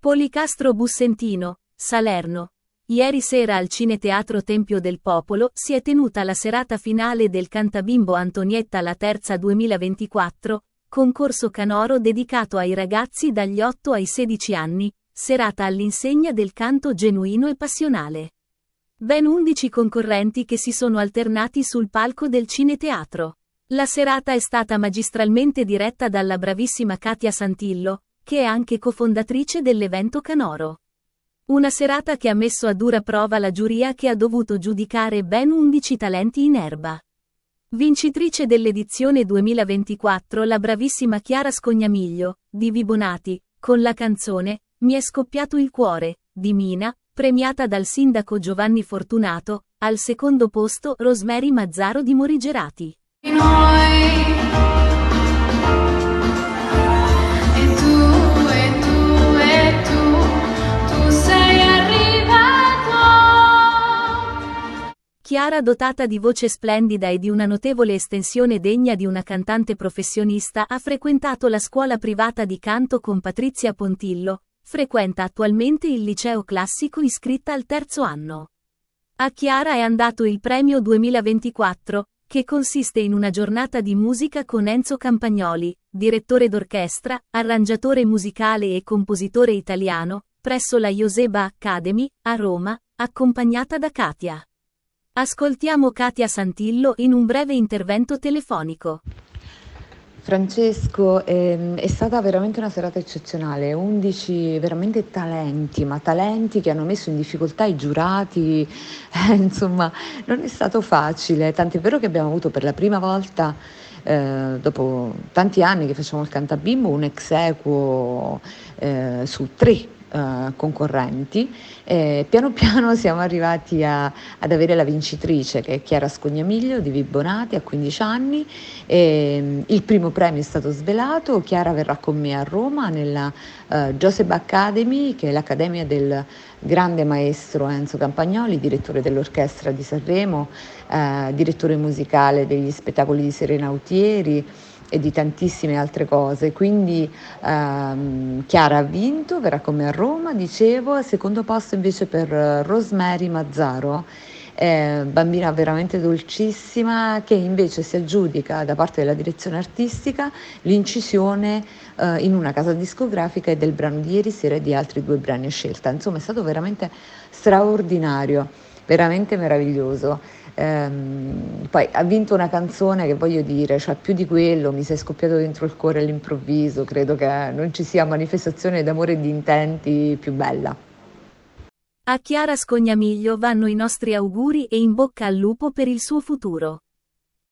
Policastro Bussentino, Salerno. Ieri sera al Cineteatro Tempio del Popolo si è tenuta la serata finale del Cantabimbo Antonietta la Terza 2024, concorso canoro dedicato ai ragazzi dagli 8 ai 16 anni, serata all'insegna del canto genuino e passionale. Ben 11 concorrenti che si sono alternati sul palco del Cineteatro. La serata è stata magistralmente diretta dalla bravissima Katia Santillo, che è anche cofondatrice dell'evento Canoro. Una serata che ha messo a dura prova la giuria che ha dovuto giudicare ben 11 talenti in erba. Vincitrice dell'edizione 2024 la bravissima Chiara Scognamiglio, di Vibonati, con la canzone Mi è scoppiato il cuore, di Mina, premiata dal sindaco Giovanni Fortunato, al secondo posto Rosemary Mazzaro di Morigerati. Noi. Chiara dotata di voce splendida e di una notevole estensione degna di una cantante professionista ha frequentato la scuola privata di canto con Patrizia Pontillo, frequenta attualmente il liceo classico iscritta al terzo anno. A Chiara è andato il premio 2024, che consiste in una giornata di musica con Enzo Campagnoli, direttore d'orchestra, arrangiatore musicale e compositore italiano, presso la Joseba Academy, a Roma, accompagnata da Katia. Ascoltiamo Katia Santillo in un breve intervento telefonico. Francesco, ehm, è stata veramente una serata eccezionale, 11 veramente talenti, ma talenti che hanno messo in difficoltà i giurati, eh, insomma non è stato facile, tant'è vero che abbiamo avuto per la prima volta, eh, dopo tanti anni che facciamo il cantabimbo, un ex equo eh, su tre eh, concorrenti. Eh, piano piano siamo arrivati a, ad avere la vincitrice che è Chiara Scognamiglio di Vibonati a 15 anni. Eh, il primo premio è stato svelato, Chiara verrà con me a Roma nella eh, Joseph Academy che è l'accademia del grande maestro Enzo Campagnoli, direttore dell'orchestra di Sanremo, eh, direttore musicale degli spettacoli di Serena Autieri e di tantissime altre cose. Quindi ehm, Chiara ha vinto, verrà come a Roma, dicevo, al secondo posto invece per eh, Rosemary Mazzaro. Eh, bambina veramente dolcissima che invece si aggiudica da parte della direzione artistica l'incisione eh, in una casa discografica e del brano di ieri sera e di altri due brani a scelta. Insomma è stato veramente straordinario veramente meraviglioso. Ehm, poi ha vinto una canzone che voglio dire, cioè più di quello, mi sei scoppiato dentro il cuore all'improvviso, credo che non ci sia manifestazione d'amore e di intenti più bella. A Chiara Scognamiglio vanno i nostri auguri e in bocca al lupo per il suo futuro.